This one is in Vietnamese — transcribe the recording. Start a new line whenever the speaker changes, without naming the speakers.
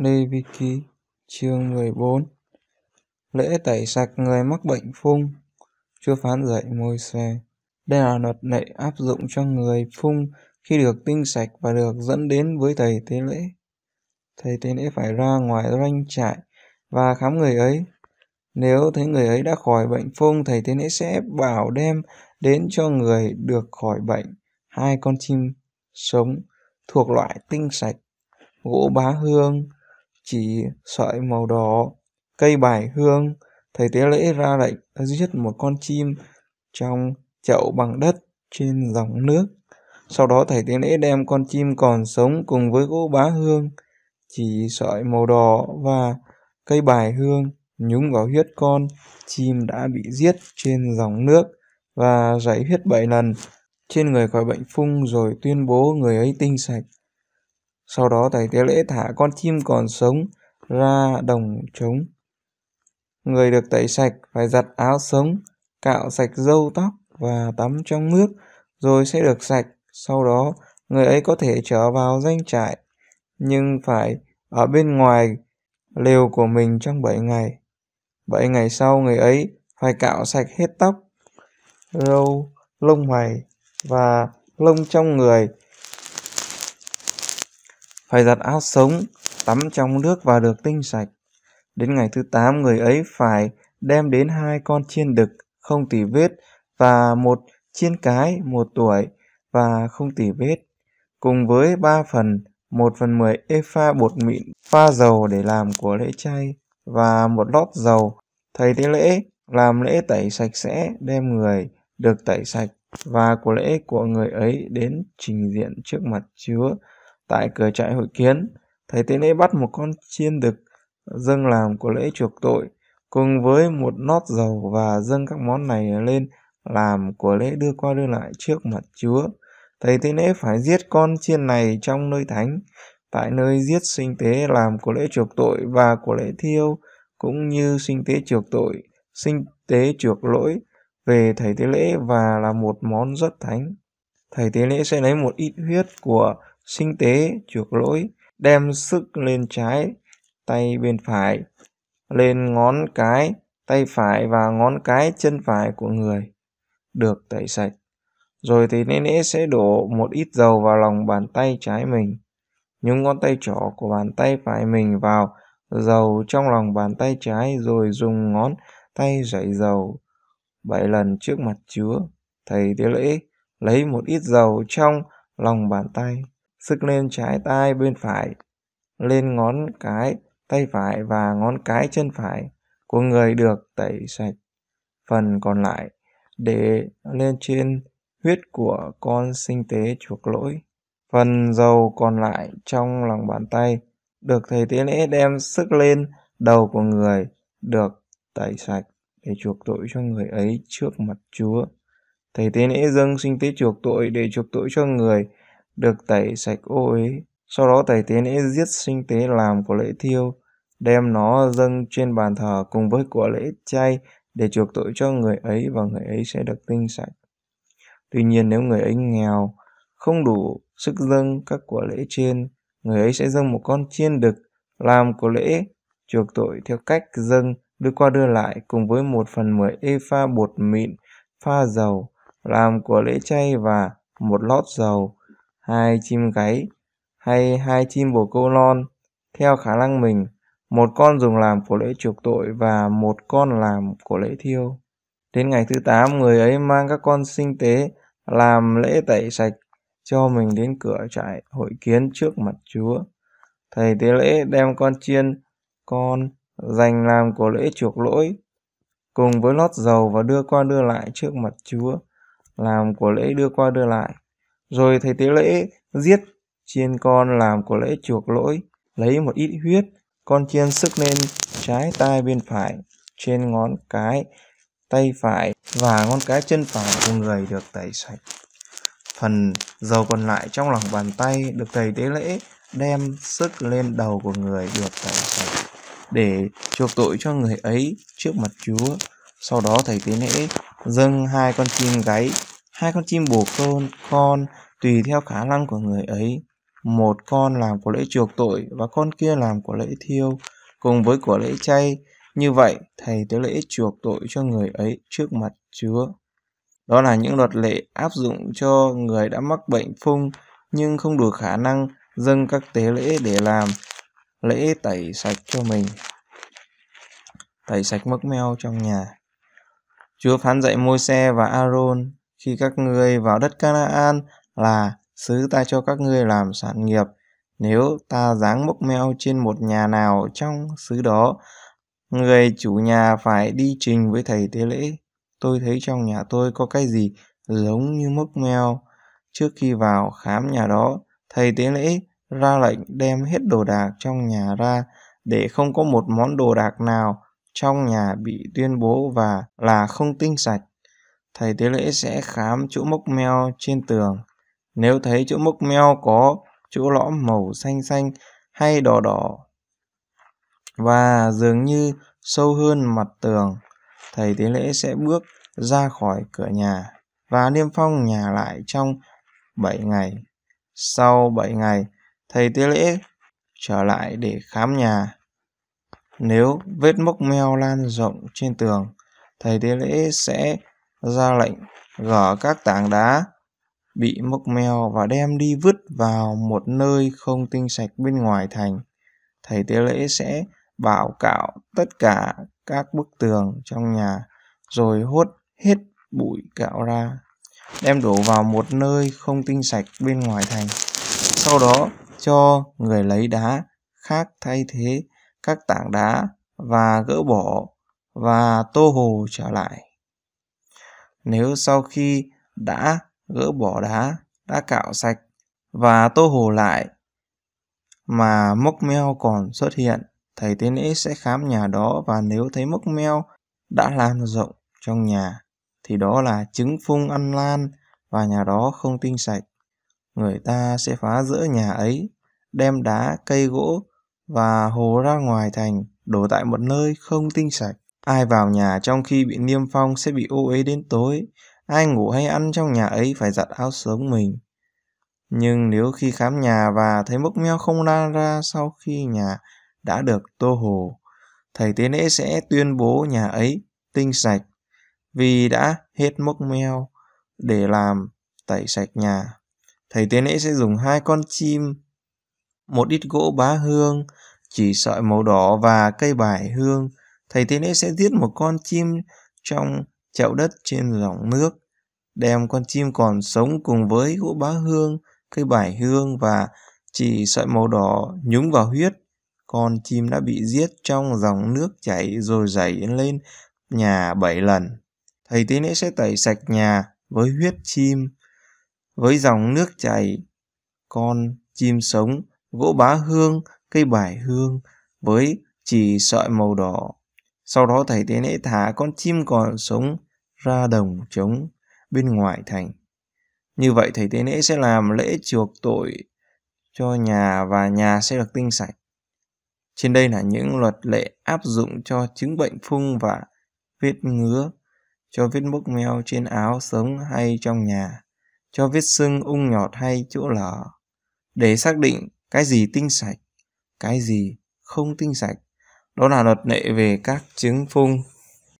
Lê Vi Ký chương 14 Lễ tẩy sạch người mắc bệnh phung Chưa phán dạy môi xe Đây là luật lệ áp dụng cho người phung khi được tinh sạch và được dẫn đến với thầy tế lễ. Thầy tế lễ phải ra ngoài ranh trại và khám người ấy. Nếu thấy người ấy đã khỏi bệnh phung, thầy tế lễ sẽ bảo đem đến cho người được khỏi bệnh hai con chim sống thuộc loại tinh sạch, gỗ bá hương, chỉ sợi màu đỏ, cây bài hương, thầy tế lễ ra lệnh giết một con chim trong chậu bằng đất trên dòng nước. Sau đó thầy tế lễ đem con chim còn sống cùng với gỗ bá hương, chỉ sợi màu đỏ và cây bài hương nhúng vào huyết con chim đã bị giết trên dòng nước và rảy huyết bảy lần trên người khỏi bệnh phung rồi tuyên bố người ấy tinh sạch. Sau đó thầy tế lễ thả con chim còn sống ra đồng trống. Người được tẩy sạch phải giặt áo sống, cạo sạch râu tóc và tắm trong nước rồi sẽ được sạch. Sau đó người ấy có thể trở vào danh trại nhưng phải ở bên ngoài lều của mình trong 7 ngày. 7 ngày sau người ấy phải cạo sạch hết tóc, râu, lông mày và lông trong người phải giặt áo sống, tắm trong nước và được tinh sạch. Đến ngày thứ tám người ấy phải đem đến hai con chiên đực, không tỉ vết, và một chiên cái một tuổi và không tỉ vết, cùng với ba phần, một phần mười epha bột mịn pha dầu để làm của lễ chay, và một lót dầu. Thầy tế lễ làm lễ tẩy sạch sẽ đem người được tẩy sạch và của lễ của người ấy đến trình diện trước mặt Chúa tại cửa trại hội kiến, thầy tế lễ bắt một con chiên đực dâng làm của lễ chuộc tội, cùng với một nót dầu và dâng các món này lên làm của lễ đưa qua đưa lại trước mặt Chúa. Thầy tế lễ phải giết con chiên này trong nơi thánh, tại nơi giết sinh tế làm của lễ chuộc tội và của lễ thiêu, cũng như sinh tế chuộc tội, sinh tế chuộc lỗi về thầy tế lễ và là một món rất thánh. Thầy tế lễ sẽ lấy một ít huyết của sinh tế chuộc lỗi đem sức lên trái tay bên phải lên ngón cái tay phải và ngón cái chân phải của người được tẩy sạch rồi thì nên nễ sẽ đổ một ít dầu vào lòng bàn tay trái mình nhúng ngón tay trỏ của bàn tay phải mình vào dầu trong lòng bàn tay trái rồi dùng ngón tay rảy dầu bảy lần trước mặt chúa thầy tế lễ lấy một ít dầu trong lòng bàn tay sức lên trái tay bên phải, lên ngón cái tay phải và ngón cái chân phải của người được tẩy sạch. Phần còn lại để lên trên huyết của con sinh tế chuộc lỗi. Phần dầu còn lại trong lòng bàn tay được thầy tế lễ đem sức lên đầu của người được tẩy sạch để chuộc tội cho người ấy trước mặt Chúa. Thầy tế lễ dâng sinh tế chuộc tội để chuộc tội cho người được tẩy sạch ô uế. Sau đó tẩy tế lễ giết sinh tế làm của lễ thiêu, đem nó dâng trên bàn thờ cùng với của lễ chay để chuộc tội cho người ấy và người ấy sẽ được tinh sạch. Tuy nhiên nếu người ấy nghèo, không đủ sức dâng các của lễ trên, người ấy sẽ dâng một con chiên đực làm của lễ chuộc tội theo cách dâng đưa qua đưa lại cùng với một phần mười ê pha bột mịn pha dầu làm của lễ chay và một lót dầu hai chim gáy hay hai chim bồ câu non theo khả năng mình một con dùng làm của lễ chuộc tội và một con làm của lễ thiêu đến ngày thứ tám người ấy mang các con sinh tế làm lễ tẩy sạch cho mình đến cửa trại hội kiến trước mặt chúa thầy tế lễ đem con chiên con dành làm của lễ chuộc lỗi cùng với lót dầu và đưa qua đưa lại trước mặt chúa làm của lễ đưa qua đưa lại rồi thầy tế lễ giết chiên con làm của lễ chuộc lỗi, lấy một ít huyết, con chiên sức lên trái tay bên phải, trên ngón cái, tay phải và ngón cái chân phải của người được tẩy sạch. Phần dầu còn lại trong lòng bàn tay được thầy tế lễ đem sức lên đầu của người được tẩy sạch để chuộc tội cho người ấy trước mặt Chúa. Sau đó thầy tế lễ dâng hai con chim gáy Hai con chim bồ câu con tùy theo khả năng của người ấy. Một con làm của lễ chuộc tội và con kia làm của lễ thiêu, cùng với của lễ chay. Như vậy, thầy tế lễ chuộc tội cho người ấy trước mặt Chúa. Đó là những luật lệ áp dụng cho người đã mắc bệnh phung nhưng không đủ khả năng dâng các tế lễ để làm lễ tẩy sạch cho mình. Tẩy sạch mốc meo trong nhà. Chúa phán dạy môi xe và Aaron khi các ngươi vào đất Canaan là xứ ta cho các ngươi làm sản nghiệp. Nếu ta giáng mốc meo trên một nhà nào trong xứ đó, người chủ nhà phải đi trình với thầy tế lễ. Tôi thấy trong nhà tôi có cái gì giống như mốc meo. Trước khi vào khám nhà đó, thầy tế lễ ra lệnh đem hết đồ đạc trong nhà ra để không có một món đồ đạc nào trong nhà bị tuyên bố và là không tinh sạch thầy tế lễ sẽ khám chỗ mốc meo trên tường. Nếu thấy chỗ mốc meo có chỗ lõm màu xanh xanh hay đỏ đỏ và dường như sâu hơn mặt tường, thầy tế lễ sẽ bước ra khỏi cửa nhà và niêm phong nhà lại trong 7 ngày. Sau 7 ngày, thầy tế lễ trở lại để khám nhà. Nếu vết mốc meo lan rộng trên tường, thầy tế lễ sẽ ra lệnh gỡ các tảng đá bị mốc meo và đem đi vứt vào một nơi không tinh sạch bên ngoài thành. Thầy tế lễ sẽ bảo cạo tất cả các bức tường trong nhà rồi hốt hết bụi cạo ra, đem đổ vào một nơi không tinh sạch bên ngoài thành. Sau đó cho người lấy đá khác thay thế các tảng đá và gỡ bỏ và tô hồ trở lại nếu sau khi đã gỡ bỏ đá đã cạo sạch và tô hồ lại mà mốc meo còn xuất hiện thầy tế lễ sẽ khám nhà đó và nếu thấy mốc meo đã lan rộng trong nhà thì đó là chứng phung ăn lan và nhà đó không tinh sạch người ta sẽ phá rỡ nhà ấy đem đá cây gỗ và hồ ra ngoài thành đổ tại một nơi không tinh sạch Ai vào nhà trong khi bị niêm phong sẽ bị ô uế đến tối, ai ngủ hay ăn trong nhà ấy phải giặt áo sống mình. Nhưng nếu khi khám nhà và thấy mốc meo không lan ra sau khi nhà đã được tô hồ, thầy tế lễ sẽ tuyên bố nhà ấy tinh sạch vì đã hết mốc meo để làm tẩy sạch nhà. Thầy tế lễ sẽ dùng hai con chim, một ít gỗ bá hương, chỉ sợi màu đỏ và cây bài hương Thầy tế lễ sẽ giết một con chim trong chậu đất trên dòng nước, đem con chim còn sống cùng với gỗ bá hương, cây bải hương và chỉ sợi màu đỏ nhúng vào huyết. Con chim đã bị giết trong dòng nước chảy rồi dày lên nhà bảy lần. Thầy tế lễ sẽ tẩy sạch nhà với huyết chim, với dòng nước chảy, con chim sống, gỗ bá hương, cây bải hương, với chỉ sợi màu đỏ sau đó thầy tế lễ thả con chim còn sống ra đồng trống bên ngoài thành. Như vậy thầy tế lễ sẽ làm lễ chuộc tội cho nhà và nhà sẽ được tinh sạch. Trên đây là những luật lệ áp dụng cho chứng bệnh phung và vết ngứa, cho vết mốc meo trên áo sống hay trong nhà, cho vết sưng ung nhọt hay chỗ lở, để xác định cái gì tinh sạch, cái gì không tinh sạch đó là luật lệ về các chứng phung